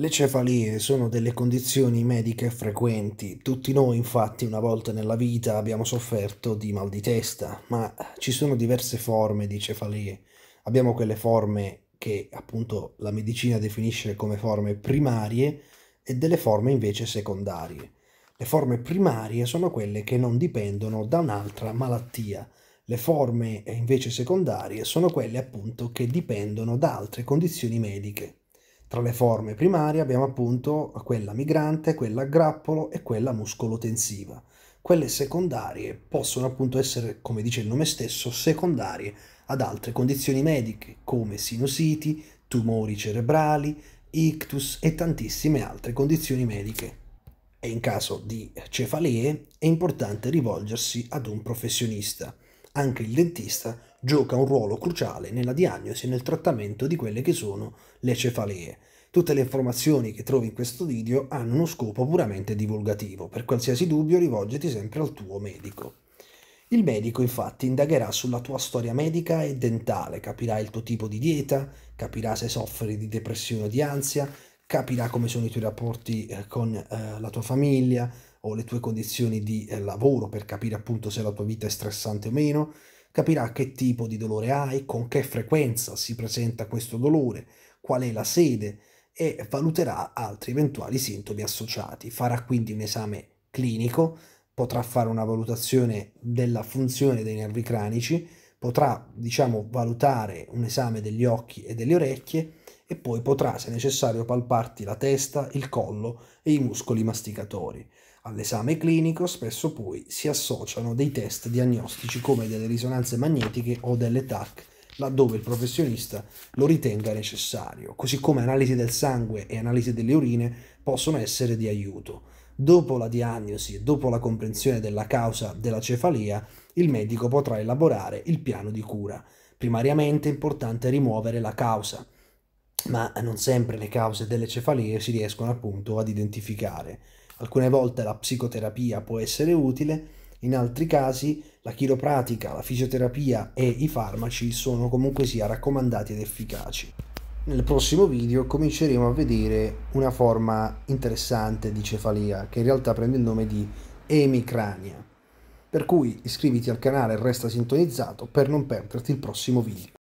Le cefalie sono delle condizioni mediche frequenti, tutti noi infatti una volta nella vita abbiamo sofferto di mal di testa, ma ci sono diverse forme di cefalie. Abbiamo quelle forme che appunto la medicina definisce come forme primarie e delle forme invece secondarie. Le forme primarie sono quelle che non dipendono da un'altra malattia, le forme invece secondarie sono quelle appunto che dipendono da altre condizioni mediche. Tra le forme primarie abbiamo appunto quella migrante, quella a grappolo e quella muscolotensiva. Quelle secondarie possono appunto essere, come dice il nome stesso, secondarie ad altre condizioni mediche come sinusiti, tumori cerebrali, ictus e tantissime altre condizioni mediche. E in caso di cefalee è importante rivolgersi ad un professionista. Anche il dentista gioca un ruolo cruciale nella diagnosi e nel trattamento di quelle che sono le cefalee. Tutte le informazioni che trovi in questo video hanno uno scopo puramente divulgativo, per qualsiasi dubbio rivolgiti sempre al tuo medico. Il medico infatti indagherà sulla tua storia medica e dentale, capirà il tuo tipo di dieta, capirà se soffri di depressione o di ansia, capirà come sono i tuoi rapporti eh, con eh, la tua famiglia o le tue condizioni di eh, lavoro per capire appunto se la tua vita è stressante o meno, capirà che tipo di dolore hai, con che frequenza si presenta questo dolore, qual è la sede e valuterà altri eventuali sintomi associati. Farà quindi un esame clinico, potrà fare una valutazione della funzione dei nervi cranici, potrà diciamo valutare un esame degli occhi e delle orecchie e poi potrà se necessario palparti la testa, il collo e i muscoli masticatori. All'esame clinico spesso poi si associano dei test diagnostici come delle risonanze magnetiche o delle TAC laddove il professionista lo ritenga necessario, così come analisi del sangue e analisi delle urine possono essere di aiuto. Dopo la diagnosi e dopo la comprensione della causa della cefalia, il medico potrà elaborare il piano di cura. Primariamente è importante rimuovere la causa, ma non sempre le cause delle cefalie si riescono appunto ad identificare. Alcune volte la psicoterapia può essere utile, in altri casi la chiropratica, la fisioterapia e i farmaci sono comunque sia raccomandati ed efficaci. Nel prossimo video cominceremo a vedere una forma interessante di cefalia che in realtà prende il nome di emicrania. Per cui iscriviti al canale e resta sintonizzato per non perderti il prossimo video.